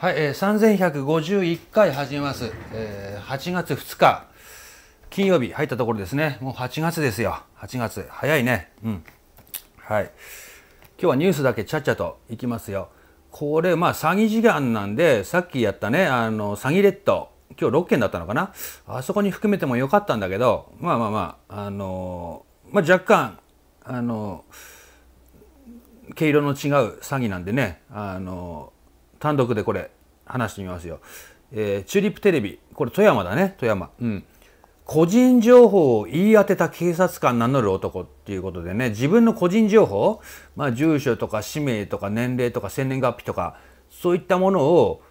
はい、えー、3151回始めます、えー、8月2日金曜日入ったところですねもう8月ですよ8月早いねうんはい今日はニュースだけちゃっちゃといきますよこれまあ詐欺事案なんでさっきやったねあの詐欺レッド今日6件だったのかなあそこに含めてもよかったんだけどまあまあまああのまあ若干あの毛色の違う詐欺なんでねあの単独でこれ話してみますよ。えー、チューリップテレビ、これ富山だね、富山。うん。個人情報を言い当てた警察官名乗る男っていうことでね、自分の個人情報、まあ住所とか氏名とか年齢とか生年月日とか、そういったものを、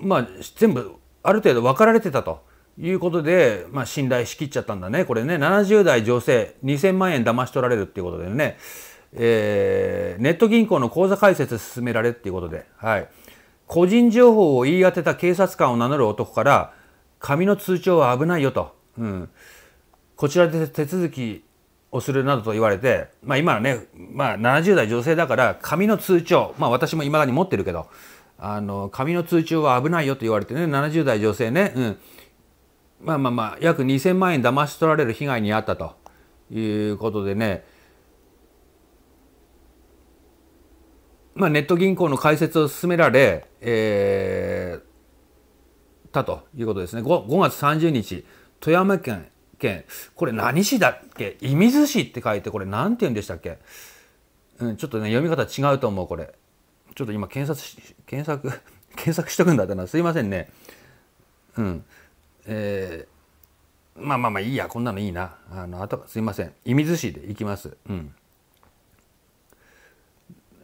まあ全部ある程度分かられてたということで、まあ信頼しきっちゃったんだね。これね、70代女性、2000万円騙し取られるっていうことでね、えー、ネット銀行の口座開設進められっていうことで、はい。個人情報を言い当てた警察官を名乗る男から紙の通帳は危ないよと、うん、こちらで手続きをするなどと言われて、まあ、今はね、まあ、70代女性だから紙の通帳、まあ、私もいまだに持ってるけどあの紙の通帳は危ないよと言われてね70代女性ね、うん、まあまあまあ約2,000万円騙し取られる被害に遭ったということでねまあ、ネット銀行の開設を進められ、えー、たということですね 5, 5月30日富山県県これ何市だっけ射水市って書いてこれ何て言うんでしたっけ、うん、ちょっとね読み方違うと思うこれちょっと今検索検索 検索しとくんだったなすいませんねうんえー、まあまあまあいいやこんなのいいなあのあとすいません射水市で行きますうん。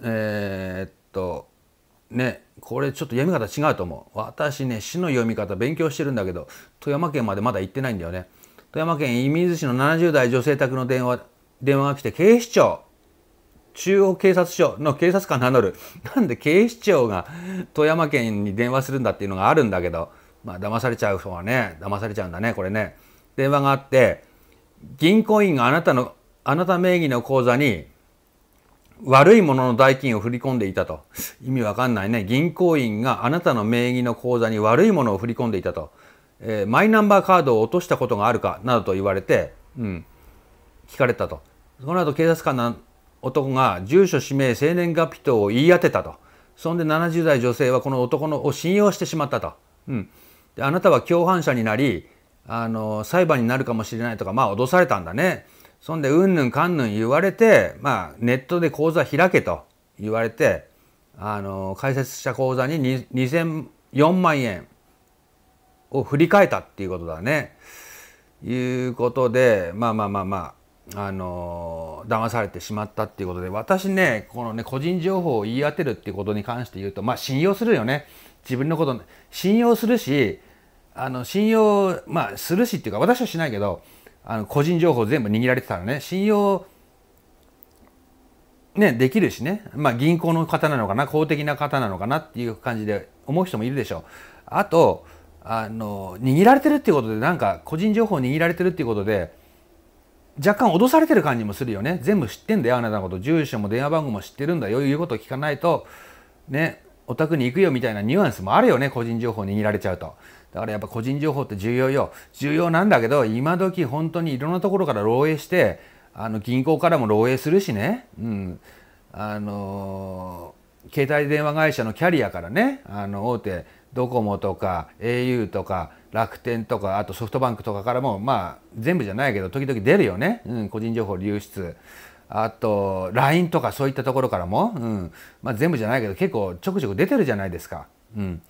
えー、っとねこれちょっと読み方違うと思う私ね市の読み方勉強してるんだけど富山県までまだ行ってないんだよね富山県射水市の70代女性宅の電話電話が来て警視庁中央警察署の警察官名乗る なんで警視庁が富山県に電話するんだっていうのがあるんだけどまあ騙されちゃう方はね騙されちゃうんだねこれね電話があって銀行員があなたのあなた名義の口座に悪いものの代金を振り込んでいたと。意味わかんないね。銀行員があなたの名義の口座に悪いものを振り込んでいたと。えー、マイナンバーカードを落としたことがあるかなどと言われて、うん、聞かれたと。この後警察官の男が住所、氏名、生年月日等を言い当てたと。そんで70代女性はこの男のを信用してしまったと。うん、であなたは共犯者になりあの裁判になるかもしれないとかまあ脅されたんだね。そんでうんぬんかんぬん言われて、まあ、ネットで口座開けと言われてあの開設した口座に2004万円を振り替えたっていうことだね。いうことでまあまあまあまああの騙されてしまったっていうことで私ねこのね個人情報を言い当てるっていうことに関して言うとまあ信用するよね自分のこと信用するしあの信用まあするしっていうか私はしないけどあの個人情報全部握られてたらね信用ね、できるしね、まあ、銀行の方なのかな公的な方なのかなっていう感じで思う人もいるでしょうあとあの握られてるっていうことでなんか個人情報握られてるっていうことで若干脅されてる感じもするよね全部知ってんだよあなたのこと住所も電話番号も知ってるんだよいうことを聞かないとねお宅に行くよみたいなニュアンスもあるよね個人情報握られちゃうとだからやっぱ個人情報って重要よ重要なんだけど今時本当にいろんなところから漏洩してあの銀行からも漏洩するしね、うん、あのー、携帯電話会社のキャリアからねあの大手ドコモとか au とか楽天とかあとソフトバンクとかからもまあ全部じゃないけど時々出るよね、うん、個人情報流出あと LINE とかそういったところからも、うんまあ、全部じゃないけど結構ちょくちょく出てるじゃないですか。うん、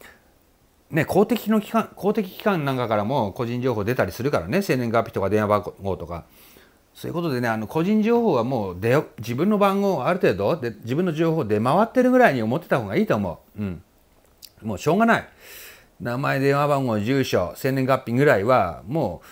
ね、公的の機関、公的機関なんかからも個人情報出たりするからね、生年月日とか電話番号とか。そういうことでね、あの個人情報はもう出自分の番号をある程度で、自分の情報出回ってるぐらいに思ってた方がいいと思う。うん。もうしょうがない。名前、電話番号、住所、生年月日ぐらいは、も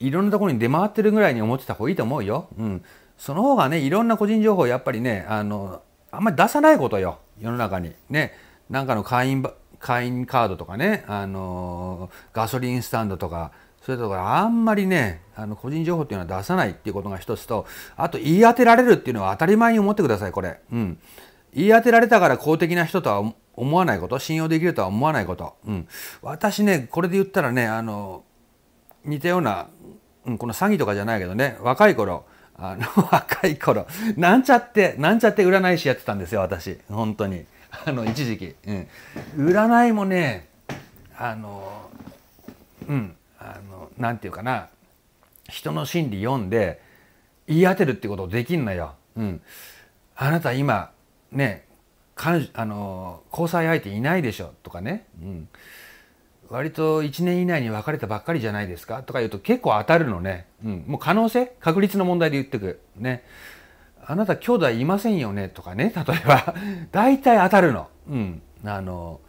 ういろんなところに出回ってるぐらいに思ってた方がいいと思うよ。うん。その方がね、いろんな個人情報やっぱりね、あの、あんまり出さないことよ、世の中に。ね、なんかの会員会員カードとかね、あのガソリンスタンドとかそういうところあんまりねあの個人情報っていうのは出さないっていうことが一つとあと言い当てられるっていうのは当たり前に思ってくださいこれ、うん、言い当てられたから公的な人とは思わないこと信用できるとは思わないこと、うん、私ねこれで言ったらねあの似たような、うん、この詐欺とかじゃないけどね若い頃あの 若い頃なんちゃってなんちゃって占い師やってたんですよ私本当にあの一時期、うん、占いもねあのうんあのなんていうかな人の心理読んで言い当てるってことできんのよ。うん、あなた今ねあの交際相手いないでしょとかね、うん、割と1年以内に別れたばっかりじゃないですかとか言うと結構当たるのね、うん、もう可能性確率の問題で言ってくね。あなた兄弟いませんよねとかね、例えば大体当たるの。うん。あの、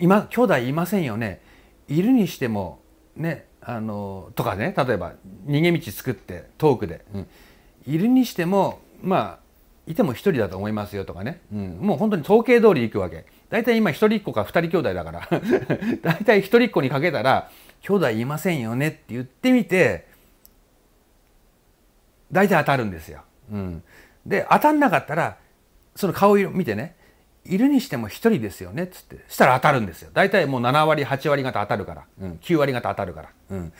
今、兄弟いませんよね。いるにしても、ね、あの、とかね、例えば逃げ道作ってトークで。うん。いるにしても、まあ、いても一人だと思いますよとかね。うん。もう本当に統計通り行くわけ。大体今一人っ子か二人兄弟だから 大体一人っ子にかけたら、兄弟いませんよねって言ってみて、大体当たるんですよ。うん、で当たんなかったらその顔色見てねいるにしても1人ですよねっつってしたら当たるんですよ大体もう7割8割方当たるから、うん、9割方当たるから、うん、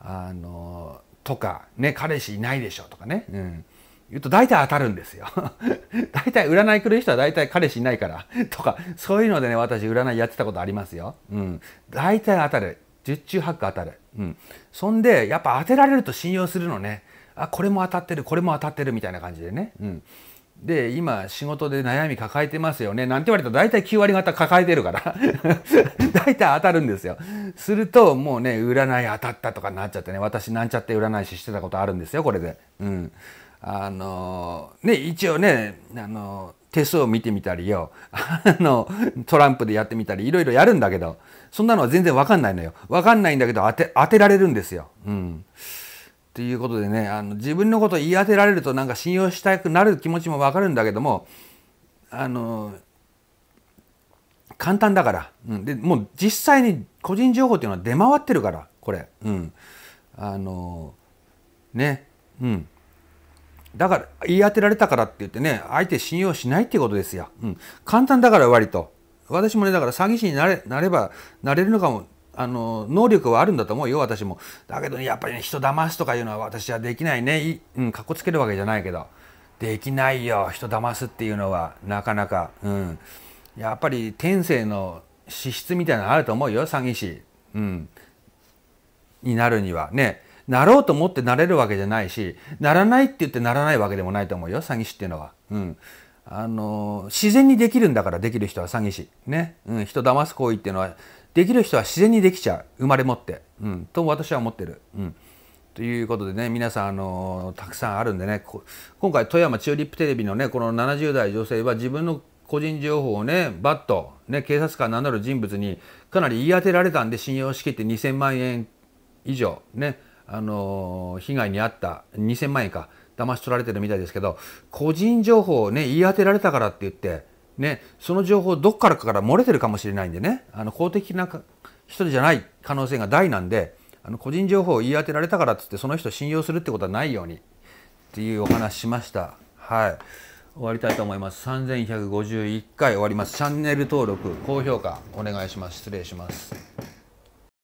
あのとかね彼氏いないでしょとかね、うん、言うと大体当たるんですよ 大体占い来る人は大体彼氏いないからとかそういうのでね私占いやってたことありますよ、うん、大体当たる十中八九当たる、うん、そんでやっぱ当てられると信用するのねあこれも当たってるこれも当たってるみたいな感じでね、うん、で今仕事で悩み抱えてますよねなんて言われたら大体9割方抱えてるから 大体当たるんですよするともうね占い当たったとかなっちゃってね私なんちゃって占い師してたことあるんですよこれでうんあのね一応ねあの手数を見てみたりよ、あの、トランプでやってみたり、いろいろやるんだけど、そんなのは全然わかんないのよ。わかんないんだけど、当て、当てられるんですよ。うん。ていうことでねあの自分のこと言い当てられるとなんか信用したくなる気持ちもわかるんだけどもあの簡単だから、うん、でもう実際に個人情報っていうのは出回ってるからこれ、うん、あのね、うん、だから言い当てられたからって言ってね相手信用しないっていうことですよ、うん、簡単だから割と私もねだから詐欺師になれなればなれるのかもあの能力はあるんだと思うよ私もだけど、ね、やっぱり、ね、人騙すとかいうのは私はできないねうんかっこつけるわけじゃないけどできないよ人騙すっていうのはなかなかうんやっぱり天性の資質みたいなのあると思うよ詐欺師うんになるにはねなろうと思ってなれるわけじゃないしならないって言ってならないわけでもないと思うよ詐欺師っていうのはうんあの自然にできるんだからできる人は詐欺師ね、うん、人騙す行為っていうのはできる人は自然にできちゃう生まれ持って、うん、と私は思ってる。うんということでね皆さん、あのー、たくさんあるんでね今回富山チューリップテレビのねこの70代女性は自分の個人情報をねバッと、ね、警察官名乗る人物にかなり言い当てられたんで信用しきって2000万円以上ねあのー、被害に遭った2000万円か騙し取られてるみたいですけど個人情報をね言い当てられたからって言ってね、その情報どっからかから漏れてるかもしれないんでねあの公的な人じゃない可能性が大なんであの個人情報を言い当てられたからっつってその人信用するってことはないようにっていうお話しましたはい終わりたいと思います3151回終わりますチャンネル登録高評価お願いします失礼します